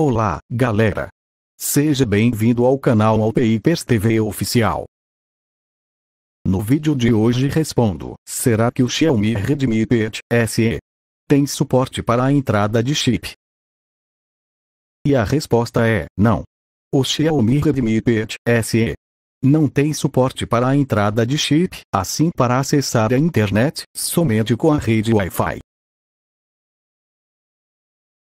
Olá, galera! Seja bem-vindo ao canal Alpeipers TV Oficial. No vídeo de hoje respondo, será que o Xiaomi Redmi Pad SE tem suporte para a entrada de chip? E a resposta é, não. O Xiaomi Redmi Pad SE não tem suporte para a entrada de chip, assim para acessar a internet, somente com a rede Wi-Fi.